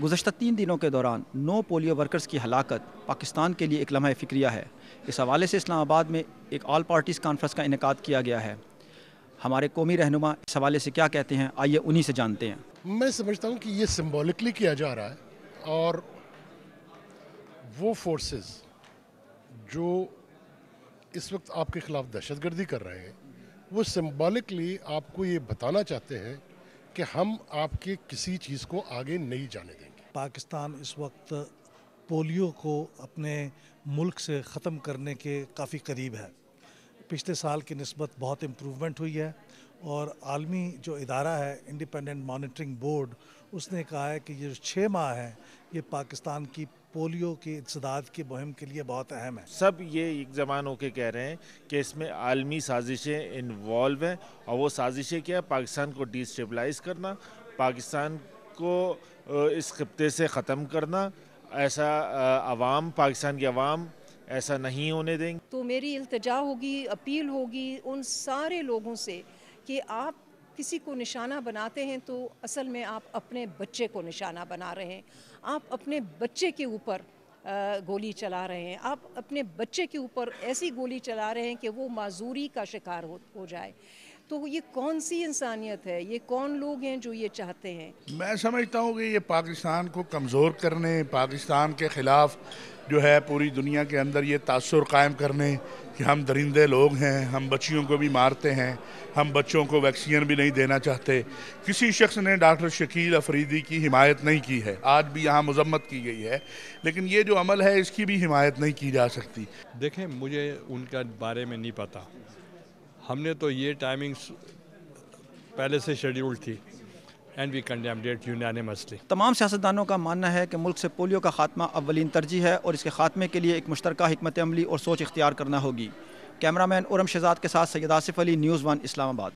गुजशत तीन दिनों के दौरान नौ पोलियो वर्कर्स की हलाकत पाकिस्तान के लिए एक लम्हा फ़िक्रिया है इस हवाले से इस्लामाबाद में एक ऑल पार्टीज़ कॉन्फ्रेंस का इनका किया गया है हमारे कौमी रहनुमा इस हवाले से क्या कहते हैं आइए उन्हीं से जानते हैं मैं समझता हूँ कि ये सिम्बोलिकली किया जा रहा है और वो फोर्सेस जो इस वक्त आपके ख़िलाफ़ दहशत गर्दी कर रहे हैं वो सिम्बोलिकली आपको ये बताना चाहते हैं कि हम आपके किसी चीज़ को आगे नहीं जाने देंगे पाकिस्तान इस वक्त पोलियो को अपने मुल्क से ख़त्म करने के काफ़ी करीब है पिछले साल की नस्बत बहुत इम्प्रूवमेंट हुई है और आलमी जो इदारा है इंडिपेंडेंट मॉनिटरिंग बोर्ड उसने कहा है कि ये जो छः माह है ये पाकिस्तान की पोलियो के इंसदाद की मुहिम के लिए बहुत अहम है सब ये एक जबान होकर कह रहे हैं कि इसमें आलमी साजिशें इन्वॉल्व हैं और वो साजिशें क्या है पाकिस्तान को डिस्टेबलाइज करना पाकिस्तान को इस खत्े से ख़त्म करना ऐसा आवाम पाकिस्तान की आवाम ऐसा नहीं होने देंगे तो मेरी इल्तजा होगी अपील होगी उन सारे लोगों से कि आप किसी को निशाना बनाते हैं तो असल में आप अपने बच्चे को निशाना बना रहे हैं आप अपने बच्चे के ऊपर गोली चला रहे हैं आप अपने बच्चे के ऊपर ऐसी गोली चला रहे हैं कि वो माजूरी का शिकार हो, हो जाए तो ये कौन सी इंसानियत है ये कौन लोग हैं जो ये चाहते हैं मैं समझता हूँ कि ये पाकिस्तान को कमज़ोर करने पाकिस्तान के ख़िलाफ़ जो है पूरी दुनिया के अंदर ये तासर कायम करने कि हम दरिंदे लोग हैं हम बच्चियों को भी मारते हैं हम बच्चों को वैक्सीन भी नहीं देना चाहते किसी शख्स ने डॉक्टर शकील अफरीदी की हिमायत नहीं की है आज भी यहाँ मजम्मत की गई है लेकिन ये जो अमल है इसकी भी हिमायत नहीं की जा सकती देखें मुझे उनका बारे में नहीं पता हमने तो ये टाइमिंग्स पहले से शेड्यूल थी एंड वी इट तमाम सियासतदानों का मानना है कि मुल्क से पोलियो का खात्मा अवलिन तरजीह है और इसके खात्मे के लिए एक मुश्तर हमत अमली और सोच इख्तियार करना होगी कैमरा मैन उरम शहजाद के साथ सैयद आसिफ अली न्यूज़ वन इस्लामाबाद